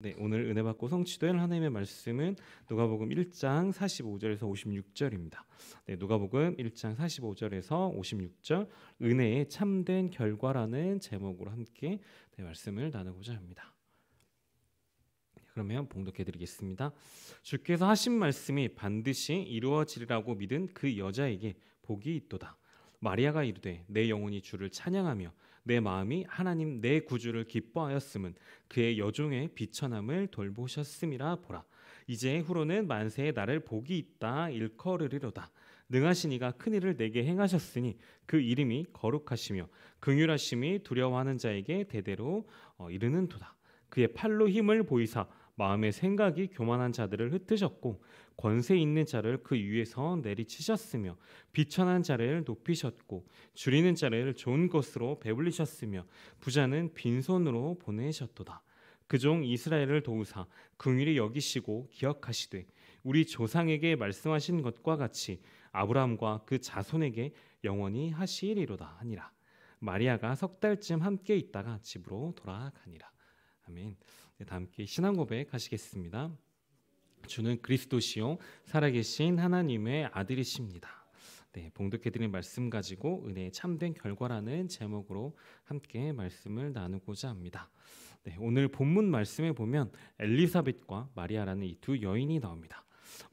네, 오늘 은혜 받고 성취된 하나님의 말씀은 누가복음 1장 45절에서 56절입니다. 네, 누가복음 1장 45절에서 56절 은혜의 참된 결과라는 제목으로 함께 네, 말씀을 나누고자 합니다. 네, 그러면 봉독해 드리겠습니다. 주께서 하신 말씀이 반드시 이루어지리라고 믿은 그 여자에게 복이 있도다. 마리아가 이르되 내 영혼이 주를 찬양하며 내 마음이 하나님 내 구주를 기뻐하였음은 그의 여종의 비천함을 돌보셨음이라 보라. 이제 후로는 만세의 나를 복이 있다 일컬으리로다. 능하시니가 큰일을 내게 행하셨으니 그 이름이 거룩하시며 긍휼하심이 두려워하는 자에게 대대로 어, 이르는도다. 그의 팔로 힘을 보이사 마음의 생각이 교만한 자들을 흩으셨고 권세 있는 자를 그 위에서 내리치셨으며 비천한 자를 높이셨고 줄이는 자를 좋은 것으로 배불리셨으며 부자는 빈손으로 보내셨도다. 그 종 이스라엘을 도우사 긍휼히 여기시고 기억하시되 우리 조상에게 말씀하신 것과 같이 아브라함과 그 자손에게 영원히 하시리로다 하니라. 마리아가 석 달쯤 함께 있다가 집으로 돌아가니라. 아멘. 네, 다 함께 신앙 고백 하시겠습니다. 주는 그리스도시요 살아계신 하나님의 아들이십니다. 네, 봉독해드린 말씀 가지고 은혜의 참된 결과라는 제목으로 함께 말씀을 나누고자 합니다. 네, 오늘 본문 말씀에 보면 엘리사벳과 마리아라는 이 두 여인이 나옵니다.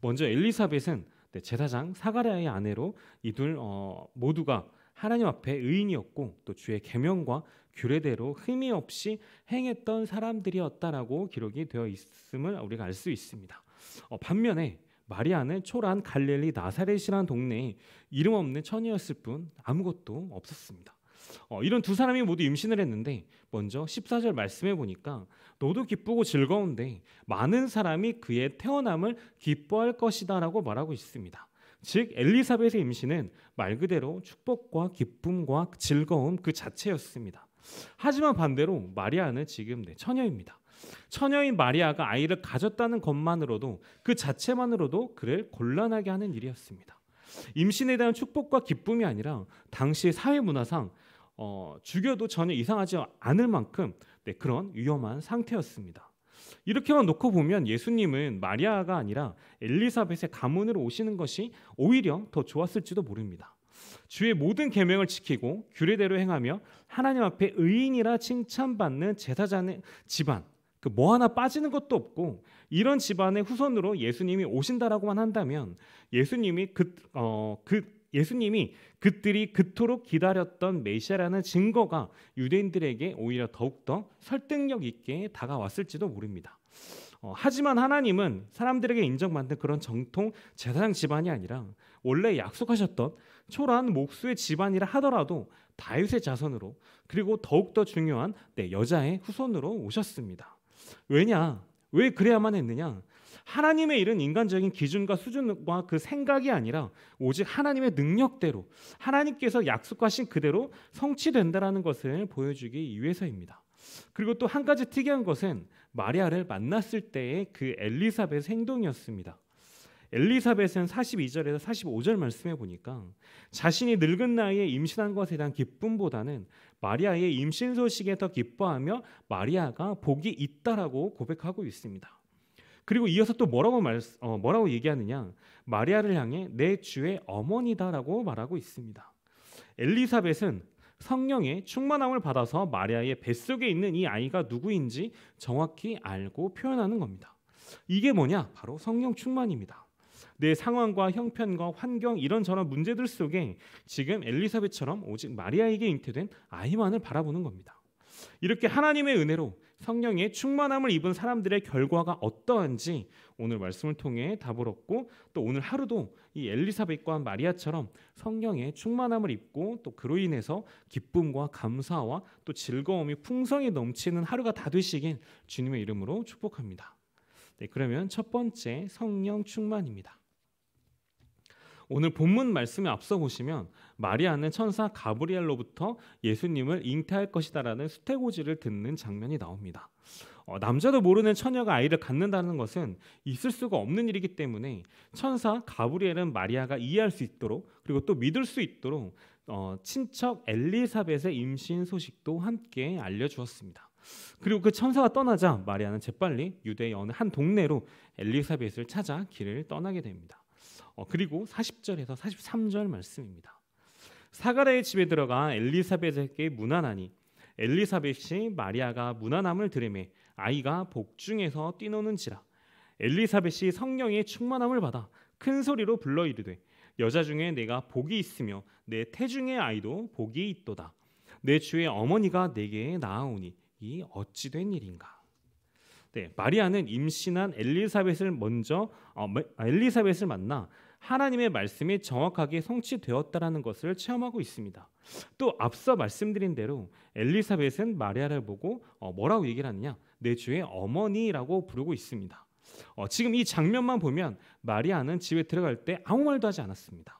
먼저 엘리사벳은 네, 제사장 사가랴의 아내로 이둘 어, 모두가 하나님 앞에 의인이었고 또 주의 계명과 규례대로 흠이 없이 행했던 사람들이었다라고 기록이 되어 있음을 우리가 알 수 있습니다. 어, 반면에 마리아는 초라한 갈릴리 나사렛이라는 동네에 이름 없는 천이었을 뿐 아무것도 없었습니다. 어, 이런 두 사람이 모두 임신을 했는데 먼저 14절 말씀해 보니까 너도 기쁘고 즐거운데 많은 사람이 그의 태어남을 기뻐할 것이다라고 말하고 있습니다. 즉 엘리사벳의 임신은 말 그대로 축복과 기쁨과 즐거움 그 자체였습니다. 하지만 반대로 마리아는 지금 내 처녀입니다. 처녀인 마리아가 아이를 가졌다는 것만으로도 그 자체만으로도 그를 곤란하게 하는 일이었습니다. 임신에 대한 축복과 기쁨이 아니라 당시 사회 문화상 어, 죽여도 전혀 이상하지 않을 만큼 네, 그런 위험한 상태였습니다. 이렇게만 놓고 보면 예수님은 마리아가 아니라 엘리사벳의 가문으로 오시는 것이 오히려 더 좋았을지도 모릅니다. 주의 모든 계명을 지키고 규례대로 행하며 하나님 앞에 의인이라 칭찬받는 제사자는 집안 그 뭐 하나 빠지는 것도 없고 이런 집안의 후손으로 예수님이 오신다라고만 한다면 예수님이 그, 어, 그 예수님이 그들이 그토록 기다렸던 메시아라는 증거가 유대인들에게 오히려 더욱더 설득력 있게 다가왔을지도 모릅니다. 어, 하지만 하나님은 사람들에게 인정받는 그런 정통 제사장 집안이 아니라 원래 약속하셨던 초라한 목수의 집안이라 하더라도 다윗의 자손으로 그리고 더욱더 중요한 네, 여자의 후손으로 오셨습니다. 왜냐? 왜 그래야만 했느냐? 하나님의 일은 인간적인 기준과 수준과 그 생각이 아니라 오직 하나님의 능력대로 하나님께서 약속하신 그대로 성취된다라는 것을 보여주기 위해서입니다. 그리고 또 한 가지 특이한 것은 마리아를 만났을 때의 그 엘리사벳 행동이었습니다. 엘리사벳은 42절에서 45절 말씀해 보니까 자신이 늙은 나이에 임신한 것에 대한 기쁨보다는 마리아의 임신 소식에 더 기뻐하며 마리아가 복이 있다라고 고백하고 있습니다. 그리고 이어서 또 뭐라고 말 어, 뭐라고 얘기하느냐 마리아를 향해 내 주의 어머니다라고 말하고 있습니다. 엘리사벳은 성령의 충만함을 받아서 마리아의 뱃속에 있는 이 아이가 누구인지 정확히 알고 표현하는 겁니다. 이게 뭐냐? 바로 성령 충만입니다. 내 상황과 형편과 환경 이런저런 문제들 속에 지금 엘리사벳처럼 오직 마리아에게 잉태된 아이만을 바라보는 겁니다. 이렇게 하나님의 은혜로 성령의 충만함을 입은 사람들의 결과가 어떠한지 오늘 말씀을 통해 답을 얻고 또 오늘 하루도 이 엘리사벳과 마리아처럼 성령의 충만함을 입고 또 그로 인해서 기쁨과 감사와 또 즐거움이 풍성히 넘치는 하루가 다 되시길 주님의 이름으로 축복합니다. 네, 그러면 첫 번째 성령 충만입니다. 오늘 본문 말씀에 앞서 보시면 마리아는 천사 가브리엘로부터 예수님을 잉태할 것이다라는 수태고지를 듣는 장면이 나옵니다. 어, 남자도 모르는 처녀가 아이를 갖는다는 것은 있을 수가 없는 일이기 때문에 천사 가브리엘은 마리아가 이해할 수 있도록 그리고 또 믿을 수 있도록 어, 친척 엘리사벳의 임신 소식도 함께 알려주었습니다. 그리고 그 천사가 떠나자 마리아는 재빨리 유대의 어느 한 동네로 엘리사벳을 찾아 길을 떠나게 됩니다. 어, 그리고 40절에서 43절 말씀입니다. 사가랴의 집에 들어가 엘리사벳에게 문안하니 엘리사벳이 마리아가 문안함을 들음에 아이가 복중에서 뛰노는지라 엘리사벳이 성령의 충만함을 받아 큰 소리로 불러 이르되 여자 중에 내가 복이 있으며 내 태중의 아이도 복이 있도다 내 주의 어머니가 내게 나아오니 이 어찌 된 일인가 네, 마리아는 임신한 엘리사벳을 먼저 어, 엘리사벳을 만나 하나님의 말씀이 정확하게 성취되었다라는 것을 체험하고 있습니다. 또 앞서 말씀드린 대로 엘리사벳은 마리아를 보고 어 뭐라고 얘기를 하느냐? 내 주의 어머니라고 부르고 있습니다. 어 지금 이 장면만 보면 마리아는 집에 들어갈 때 아무 말도 하지 않았습니다.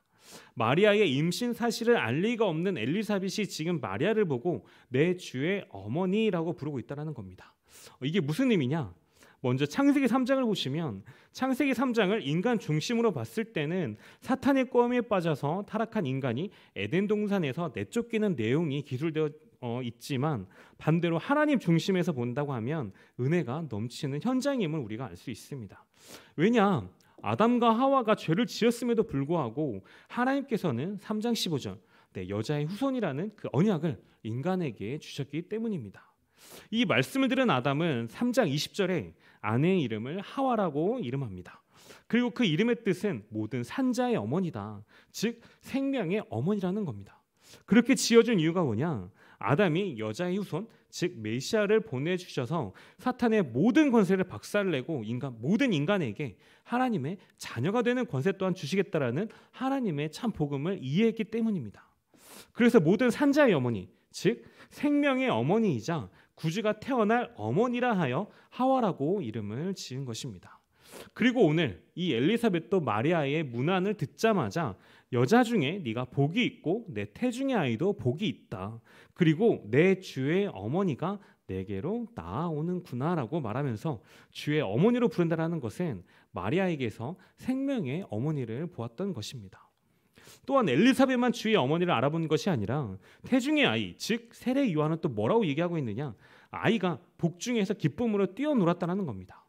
마리아의 임신 사실을 알 리가 없는 엘리사벳이 지금 마리아를 보고 내 주의 어머니라고 부르고 있다라는 겁니다. 어, 이게 무슨 의미냐? 먼저 창세기 3장을 보시면 창세기 3장을 인간 중심으로 봤을 때는 사탄의 꿰미에 빠져서 타락한 인간이 에덴 동산에서 내쫓기는 내용이 기술되어 어, 있지만 반대로 하나님 중심에서 본다고 하면 은혜가 넘치는 현장임을 우리가 알 수 있습니다. 왜냐? 아담과 하와가 죄를 지었음에도 불구하고 하나님께서는 3장 15절 네, 여자의 후손이라는 그 언약을 인간에게 주셨기 때문입니다. 이 말씀을 들은 아담은 3장 20절에 아내의 이름을 하와라고 이름합니다. 그리고 그 이름의 뜻은 모든 산자의 어머니다. 즉 생명의 어머니라는 겁니다. 그렇게 지어준 이유가 뭐냐? 아담이 여자의 후손, 즉 메시아를 보내 주셔서 사탄의 모든 권세를 박살내고 인간 모든 인간에게 하나님의 자녀가 되는 권세 또한 주시겠다라는 하나님의 참 복음을 이해했기 때문입니다. 그래서 모든 산자의 어머니, 즉 생명의 어머니이자 구주가 태어날 어머니라 하여 하와라고 이름을 지은 것입니다. 그리고 오늘 이 엘리사벳도 마리아의 문안을 듣자마자 여자 중에 네가 복이 있고 내 태중의 아이도 복이 있다. 그리고 내 주의 어머니가 내게로 나아오는구나라고 말하면서 주의 어머니로 부른다라는 것은 마리아에게서 생명의 어머니를 보았던 것입니다. 또한 엘리사벳만 주의 어머니를 알아본 것이 아니라 태중의 아이 즉 세례 요한은 또 뭐라고 얘기하고 있느냐 아이가 복중에서 기쁨으로 뛰어놀았다는 겁니다.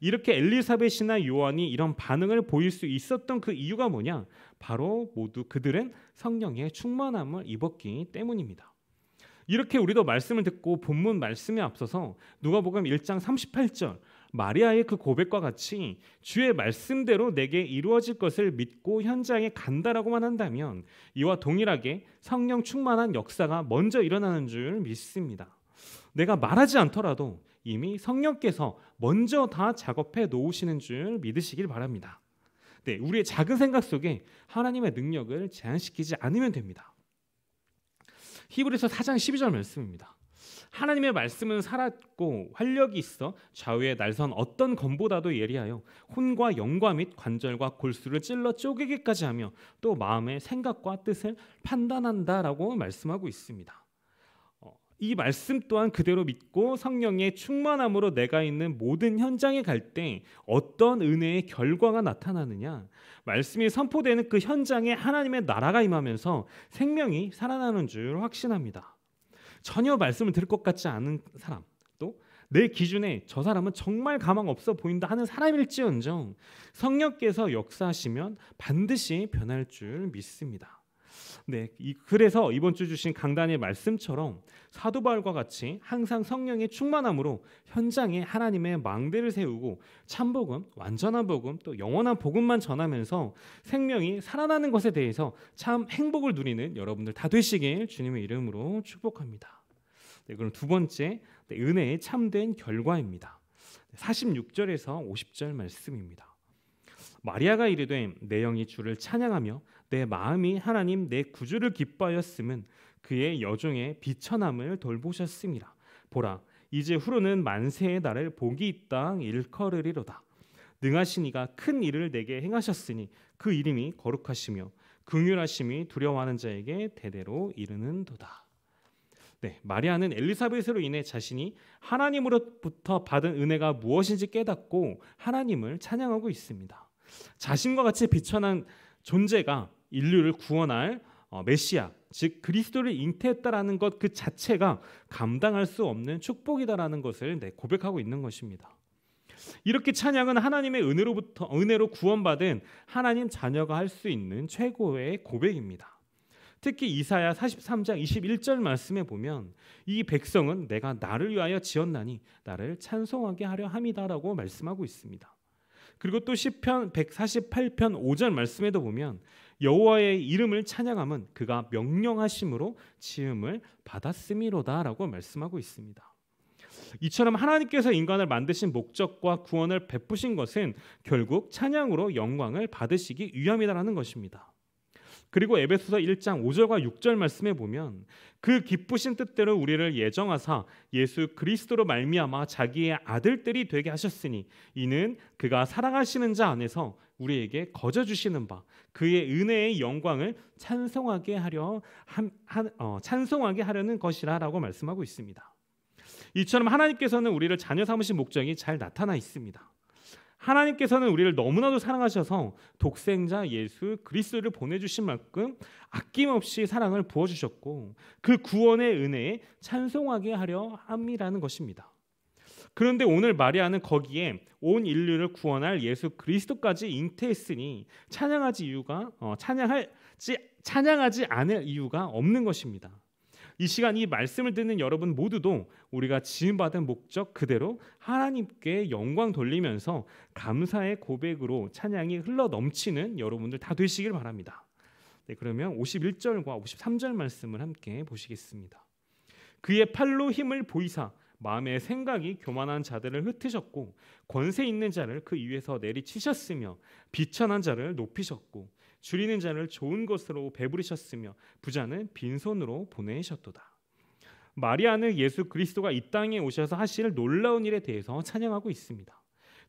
이렇게 엘리사벳이나 요한이 이런 반응을 보일 수 있었던 그 이유가 뭐냐? 바로 모두 그들은 성령의 충만함을 입었기 때문입니다. 이렇게 우리도 말씀을 듣고 본문 말씀에 앞서서 누가복음 1장 38절 마리아의 그 고백과 같이 주의 말씀대로 내게 이루어질 것을 믿고 현장에 간다라고만 한다면 이와 동일하게 성령 충만한 역사가 먼저 일어나는 줄 믿습니다. 내가 말하지 않더라도 이미 성령께서 먼저 다 작업해 놓으시는 줄 믿으시길 바랍니다. 네, 우리의 작은 생각 속에 하나님의 능력을 제한시키지 않으면 됩니다. 히브리서 4장 12절 말씀입니다. 하나님의 말씀은 살았고 활력이 있어 좌우의 날선 어떤 검보다도 예리하여 혼과 영과 및 관절과 골수를 찔러 쪼개기까지 하며 또 마음의 생각과 뜻을 판단한다라고 말씀하고 있습니다. 어, 이 말씀 또한 그대로 믿고 성령의 충만함으로 내가 있는 모든 현장에 갈 때 어떤 은혜의 결과가 나타나느냐 말씀이 선포되는 그 현장에 하나님의 나라가 임하면서 생명이 살아나는 줄 확신합니다. 전혀 말씀을 들을 것 같지 않은 사람 또 내 기준에 저 사람은 정말 가망 없어 보인다 하는 사람일지언정 성령께서 역사하시면 반드시 변할 줄 믿습니다. 네, 그래서 이번 주 주신 강단의 말씀처럼 사도 바울과 같이 항상 성령의 충만함으로 현장에 하나님의 망대를 세우고 참복음, 완전한 복음, 또 영원한 복음만 전하면서 생명이 살아나는 것에 대해서 참 행복을 누리는 여러분들 다 되시길 주님의 이름으로 축복합니다. 네, 그럼 두 번째 네, 은혜의 참된 결과입니다. 46절에서 50절 말씀입니다. 마리아가 이르되 내 영이 주를 찬양하며 내 마음이 하나님 내 구주를 기뻐하였음은 그의 여종의 비천함을 돌보셨습니다. 보라 이제 후로는 만세의 날을 복이 있다 일컬으리로다. 능하신 이가 큰 일을 내게 행하셨으니 그 이름이 거룩하시며 긍휼하심이 두려워하는 자에게 대대로 이르는도다. 네, 마리아는 엘리사벳으로 인해 자신이 하나님으로부터 받은 은혜가 무엇인지 깨닫고 하나님을 찬양하고 있습니다. 자신과 같이 비천한 존재가 인류를 구원할 어, 메시아, 즉 그리스도를 잉태했다라는 것 그 자체가 감당할 수 없는 축복이다라는 것을 네, 고백하고 있는 것입니다. 이렇게 찬양은 하나님의 은혜로부터 은혜로 구원받은 하나님 자녀가 할 수 있는 최고의 고백입니다. 특히 이사야 43장 21절 말씀에 보면 이 백성은 내가 나를 위하여 지었나니 나를 찬송하게 하려 함이다라고 말씀하고 있습니다. 그리고 또 시편 148편 5절 말씀에도 보면 여호와의 이름을 찬양함은 그가 명령하심으로 지음을 받았음이로다라고 말씀하고 있습니다. 이처럼 하나님께서 인간을 만드신 목적과 구원을 베푸신 것은 결국 찬양으로 영광을 받으시기 위함이다라는 것입니다. 그리고 에베소서 1장 5절과 6절 말씀에 보면 그 기쁘신 뜻대로 우리를 예정하사 예수 그리스도로 말미암아 자기의 아들들이 되게 하셨으니 이는 그가 사랑하시는 자 안에서 우리에게 거저 주시는 바 그의 은혜의 영광을 찬송하게 하려 한, 한 어, 찬송하게 하려는 것이라라고 말씀하고 있습니다. 이처럼 하나님께서는 우리를 자녀 삼으신 목적이 잘 나타나 있습니다. 하나님께서는 우리를 너무나도 사랑하셔서 독생자 예수 그리스도를 보내주신 만큼 아낌없이 사랑을 부어주셨고 그 구원의 은혜에 찬송하게 하려 함이라는 것입니다. 그런데 오늘 마리아는 거기에 온 인류를 구원할 예수 그리스도까지 잉태했으니 찬양하지 이유가 어, 찬양할 찬양하지 않을 이유가 없는 것입니다. 이 시간 이 말씀을 듣는 여러분 모두도 우리가 지음받은 목적 그대로 하나님께 영광 돌리면서 감사의 고백으로 찬양이 흘러 넘치는 여러분들 다 되시길 바랍니다. 네, 그러면 51절과 53절 말씀을 함께 보시겠습니다. 그의 팔로 힘을 보이사 마음의 생각이 교만한 자들을 흩으셨고 권세 있는 자를 그 위에서 내리치셨으며 비천한 자를 높이셨고 줄이는 자를 좋은 것으로 배부리셨으며 부자는 빈손으로 보내셨도다. 마리아는 예수 그리스도가 이 땅에 오셔서 하실 놀라운 일에 대해서 찬양하고 있습니다.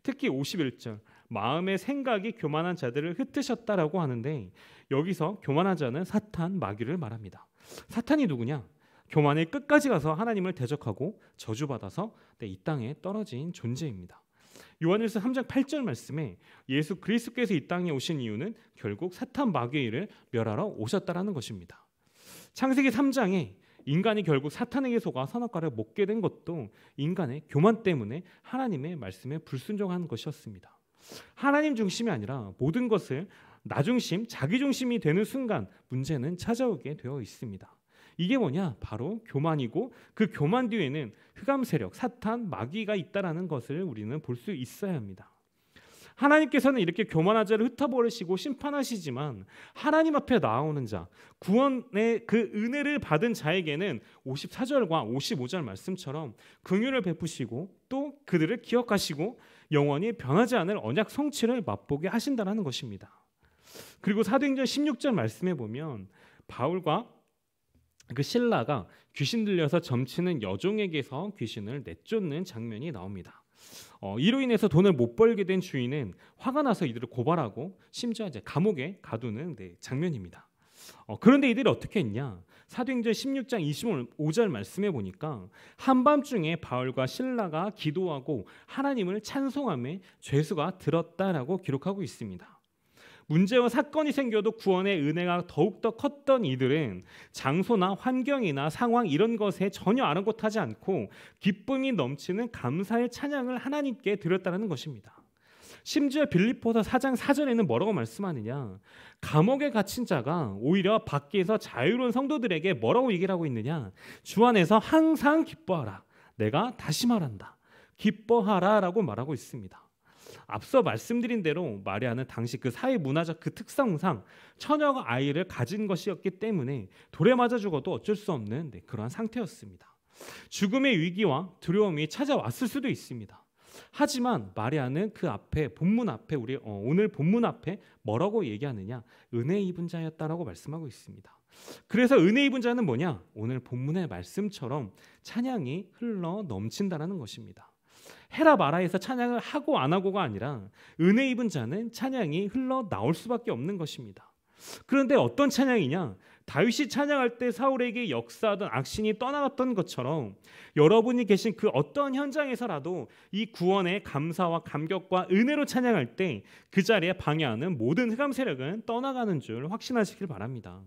특히 51절 마음의 생각이 교만한 자들을 흩으셨다라고 하는데 여기서 교만한 자는 사탄 마귀를 말합니다. 사탄이 누구냐? 교만의 끝까지 가서 하나님을 대적하고 저주받아서 네, 이 땅에 떨어진 존재입니다. 요한일서 3장 8절 말씀에 예수 그리스도께서 이 땅에 오신 이유는 결국 사탄 마귀를 멸하러 오셨다라는 것입니다. 창세기 3장에 인간이 결국 사탄에게 속아 선악과를 먹게 된 것도 인간의 교만 때문에 하나님의 말씀에 불순종한 것이었습니다. 하나님 중심이 아니라 모든 것을 나중심, 자기 중심이 되는 순간 문제는 찾아오게 되어 있습니다. 이게 뭐냐? 바로 교만이고 그 교만 뒤에는 흑암 세력, 사탄, 마귀가 있다라는 것을 우리는 볼 수 있어야 합니다. 하나님께서는 이렇게 교만한 자를 흩어버리시고 심판하시지만 하나님 앞에 나오는 자, 구원의 그 은혜를 받은 자에게는 54절과 55절 말씀처럼 긍휼을 베푸시고 또 그들을 기억하시고 영원히 변하지 않을 언약 성취를 맛보게 하신다는 것입니다. 그리고 사도행전 16절 말씀에 보면 바울과 그 신라가 귀신 들려서 점치는 여종에게서 귀신을 내쫓는 장면이 나옵니다. 어, 이로 인해서 돈을 못 벌게 된 주인은 화가 나서 이들을 고발하고 심지어 이제 감옥에 가두는 네, 장면입니다. 어, 그런데 이들이 어떻게 했냐? 사도행전 16장 25절 말씀해 보니까 한밤중에 바울과 신라가 기도하고 하나님을 찬송함에 죄수가 들었다라고 기록하고 있습니다. 문제와 사건이 생겨도 구원의 은혜가 더욱더 컸던 이들은 장소나 환경이나 상황 이런 것에 전혀 아랑곳하지 않고 기쁨이 넘치는 감사의 찬양을 하나님께 드렸다는 것입니다. 심지어 빌립보서 4장 4절에는 뭐라고 말씀하느냐? 감옥에 갇힌 자가 오히려 밖에서 자유로운 성도들에게 뭐라고 얘기를 하고 있느냐? 주 안에서 항상 기뻐하라. 내가 다시 말한다. 기뻐하라라고 말하고 있습니다. 앞서 말씀드린 대로 마리아는 당시 그 사회 문화적 그 특성상 처녀가 아이를 가진 것이었기 때문에 돌에 맞아 죽어도 어쩔 수 없는 네, 그러한 상태였습니다. 죽음의 위기와 두려움이 찾아왔을 수도 있습니다. 하지만 마리아는 그 앞에 본문 앞에 우리 어, 오늘 본문 앞에 뭐라고 얘기하느냐 은혜 입은 자였다라고 말씀하고 있습니다. 그래서 은혜 입은 자는 뭐냐 오늘 본문의 말씀처럼 찬양이 흘러 넘친다라는 것입니다. 해라 마라에서 찬양을 하고 안 하고가 아니라 은혜 입은 자는 찬양이 흘러 나올 수밖에 없는 것입니다. 그런데 어떤 찬양이냐? 다윗이 찬양할 때 사울에게 역사하던 악신이 떠나갔던 것처럼 여러분이 계신 그 어떤 현장에서라도 이 구원의 감사와 감격과 은혜로 찬양할 때 그 자리에 방해하는 모든 흑암 세력은 떠나가는 줄 확신하시길 바랍니다.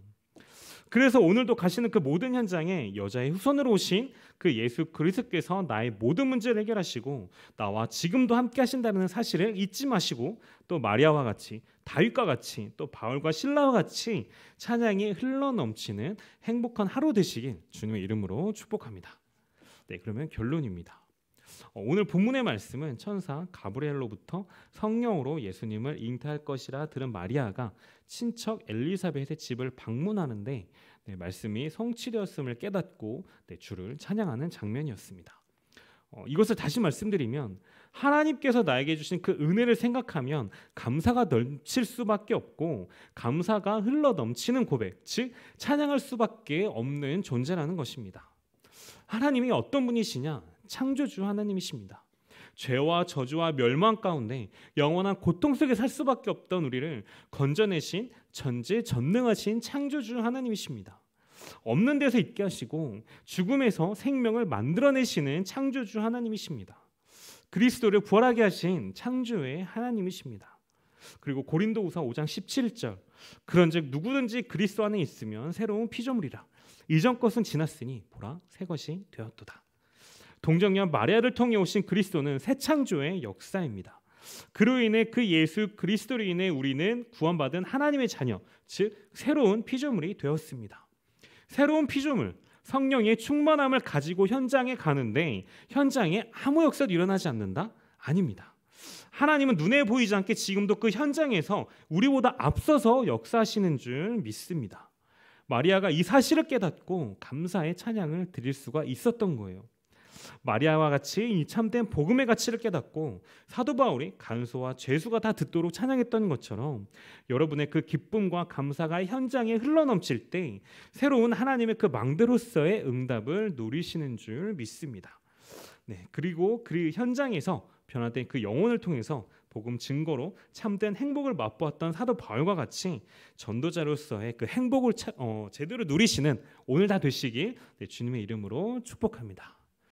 그래서 오늘도 가시는 그 모든 현장에 여자의 후손으로 오신 그 예수 그리스도께서 나의 모든 문제를 해결하시고 나와 지금도 함께 하신다는 사실을 잊지 마시고 또 마리아와 같이 다윗과 같이 또 바울과 신라와 같이 찬양이 흘러넘치는 행복한 하루 되시길 주님의 이름으로 축복합니다. 네, 그러면 결론입니다. 어, 오늘 본문의 말씀은 천사 가브리엘로부터 성령으로 예수님을 잉태할 것이라 들은 마리아가 친척 엘리사벳의 집을 방문하는데 네, 말씀이 성취되었음을 깨닫고 네, 주를 찬양하는 장면이었습니다. 어, 이것을 다시 말씀드리면 하나님께서 나에게 주신 그 은혜를 생각하면 감사가 넘칠 수밖에 없고 감사가 흘러 넘치는 고백, 즉 찬양할 수밖에 없는 존재라는 것입니다. 하나님이 어떤 분이시냐? 창조주 하나님이십니다. 죄와 저주와 멸망 가운데 영원한 고통 속에 살 수밖에 없던 우리를 건져내신 전지 전능하신 창조주 하나님이십니다. 없는 데서 있게 하시고 죽음에서 생명을 만들어내시는 창조주 하나님이십니다. 그리스도를 부활하게 하신 창조의 하나님이십니다. 그리고 고린도후서 5장 17절 그런즉 누구든지 그리스도 안에 있으면 새로운 피조물이라 이전 것은 지났으니 보라 새 것이 되었도다. 동정녀 마리아를 통해 오신 그리스도는 새 창조의 역사입니다. 그로 인해 그 예수 그리스도로 인해 우리는 구원받은 하나님의 자녀, 즉 새로운 피조물이 되었습니다. 새로운 피조물, 성령의 충만함을 가지고 현장에 가는데 현장에 아무 역사도 일어나지 않는다? 아닙니다. 하나님은 눈에 보이지 않게 지금도 그 현장에서 우리보다 앞서서 역사하시는 줄 믿습니다. 마리아가 이 사실을 깨닫고 감사의 찬양을 드릴 수가 있었던 거예요. 마리아와 같이 이 참된 복음의 가치를 깨닫고 사도 바울이 간소와 죄수가 다 듣도록 찬양했던 것처럼 여러분의 그 기쁨과 감사가 현장에 흘러넘칠 때 새로운 하나님의 그 망대로서의 응답을 누리시는 줄 믿습니다. 네, 그리고 그 현장에서 변화된 그 영혼을 통해서 복음 증거로 참된 행복을 맛보았던 사도 바울과 같이 전도자로서의 그 행복을 차, 어, 제대로 누리시는 오늘 다 되시길 네, 주님의 이름으로 축복합니다.